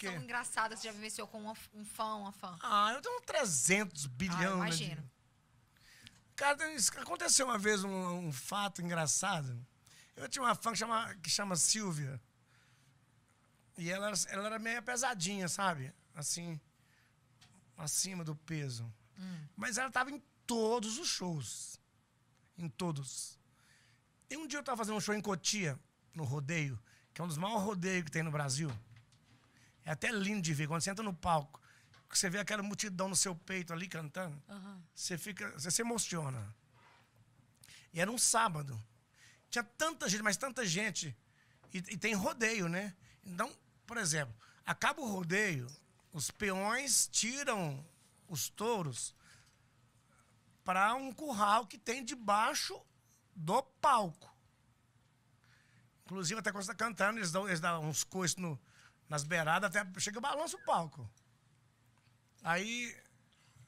situação engraçada você já vivenciou com um, um fã, uma fã? Ah, eu tenho 300 bilhões. Ah, imagino. Né, de... Cara, aconteceu uma vez um, um, fato engraçado. Eu tinha uma fã que chama, que chama Silvia. E ela, ela era meio pesadinha, sabe? Assim, acima do peso. Hum. Mas ela tava em todos os shows. Em todos. E um dia eu tava fazendo um show em Cotia, no rodeio, que é um dos maiores rodeios que tem no Brasil. É até lindo de ver. Quando você entra no palco, você vê aquela multidão no seu peito ali cantando, uhum. você fica. Você se emociona. E era um sábado. Tinha tanta gente, mas tanta gente. E, e tem rodeio, né? Então, por exemplo, acaba o rodeio, os peões tiram os touros para um curral que tem debaixo do palco. Inclusive, até quando está cantando, eles dão, eles dão uns coices no, nas beiradas, até chega balança o palco. Aí.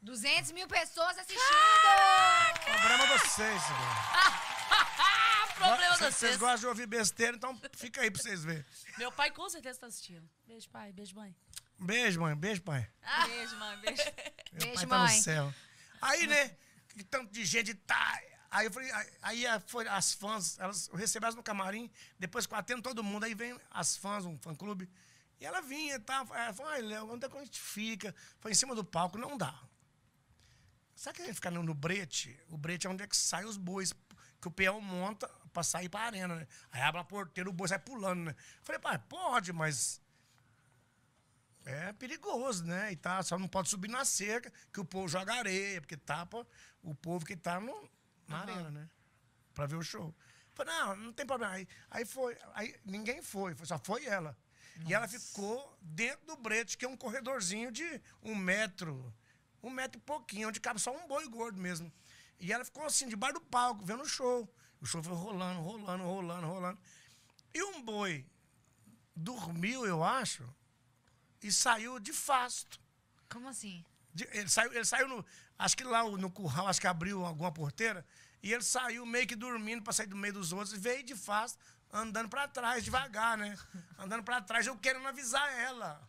200 mil pessoas assistindo! Caraca! Problema vocês, velho. Problema vocês. Vocês gostam de ouvir besteira, então fica aí pra vocês verem. Meu pai com certeza tá assistindo. Beijo, pai. Beijo, mãe. Beijo, mãe. Beijo, pai. Beijo, mãe. Beijo. Meu beijo, pai tá mãe. no céu. Aí, né? Que tanto de gente tá. Aí eu falei, aí foi as fãs, elas receberam no camarim, depois com atendo todo mundo, aí vem as fãs, um fã clube. E ela vinha, falou, Vai, Léo, onde é que a gente fica? Foi em cima do palco, não dá. Sabe que a gente fica no, brete? O brete é onde é que saem os bois, que o peão monta pra sair pra arena, né? Aí abre a porteira, o boi sai pulando, né? Falei, pai, pode, mas. É perigoso, né? E tá, só não pode subir na cerca, que o povo joga areia, porque tapa o povo que tá no, na uhum. arena, né? Pra ver o show. Falei, não, não tem problema. Aí, aí foi, aí ninguém foi, só foi ela. Nossa. E ela ficou dentro do brete, que é um corredorzinho de um metro, um metro e pouquinho, onde cabe só um boi gordo mesmo. E ela ficou assim, debaixo do palco, vendo o show. O show foi rolando, rolando, rolando, rolando. E um boi dormiu, eu acho, e saiu de fasto. Como assim? De, ele, saiu, ele saiu no. Acho que lá no curral, acho que abriu alguma porteira. E ele saiu meio que dormindo para sair do meio dos outros. e Veio de fasto, andando para trás, devagar, né? Andando para trás, eu querendo avisar ela.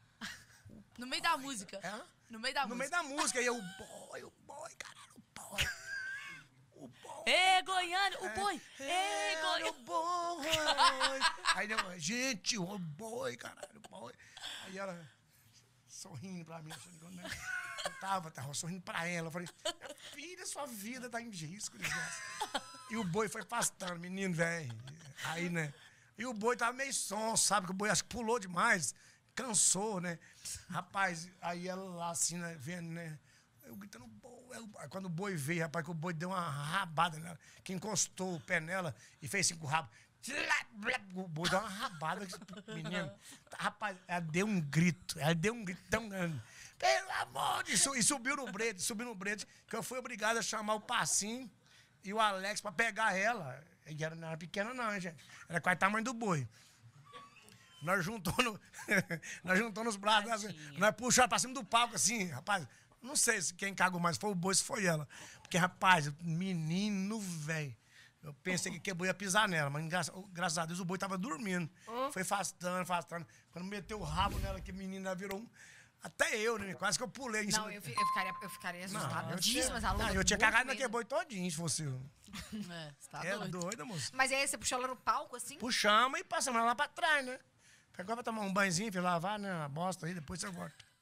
No meio da música. É? No meio da no música. No meio da música. E eu, boy, o boy, caralho, o boy. O boy. Ê, Goiânia, o é. boy. Ê, é, Goiânia. O boy. Aí eu, gente, o boy, caralho, o boy. Aí ela sorrindo pra mim, achando assim, que eu não. Eu tava, tava sorrindo pra ela. Eu falei, é sua vida tá em risco, desgraça. e o boi foi pastando, menino, velho. Aí, né? E o boi tava meio som, sabe? Que o boi acho que pulou demais, cansou, né? Rapaz, aí ela lá assim, né, vendo, né? Eu gritando, é Quando o boi veio, rapaz, que o boi deu uma rabada nela, que encostou o pé nela e fez assim cinco rabos. O boi deu uma rabada, menino. Rapaz, ela deu um grito. Ela deu um grito tão grande. Pelo amor de Deus! E subiu no brete, subiu no brete, que eu fui obrigado a chamar o Passinho e o Alex para pegar ela. E ela não era pequena, não, gente. Era quase o tamanho do boi. Nós juntamos, no, nós juntou nos braços, nós, nós puxamos pra cima do palco, assim, rapaz. Não sei se quem cagou mais foi o boi, se foi ela. Porque, rapaz, menino velho. Eu pensei que, que boi ia pisar nela, mas graças a Deus o boi tava dormindo. Foi afastando, afastando. Quando meteu o rabo nela, que a menina virou um. Até eu, né? Quase que eu pulei em cima. Não, eu, eu ficaria, eu ficaria assustada. mas a eu tinha cagado naquele boi todinho, se fosse É, você tá é doido. doida, moço. Mas aí você puxou ela no palco, assim? Puxamos e passamos ela lá pra trás, né? Agora vai tomar um banhozinho, pra lavar, né? A bosta aí, depois você volta.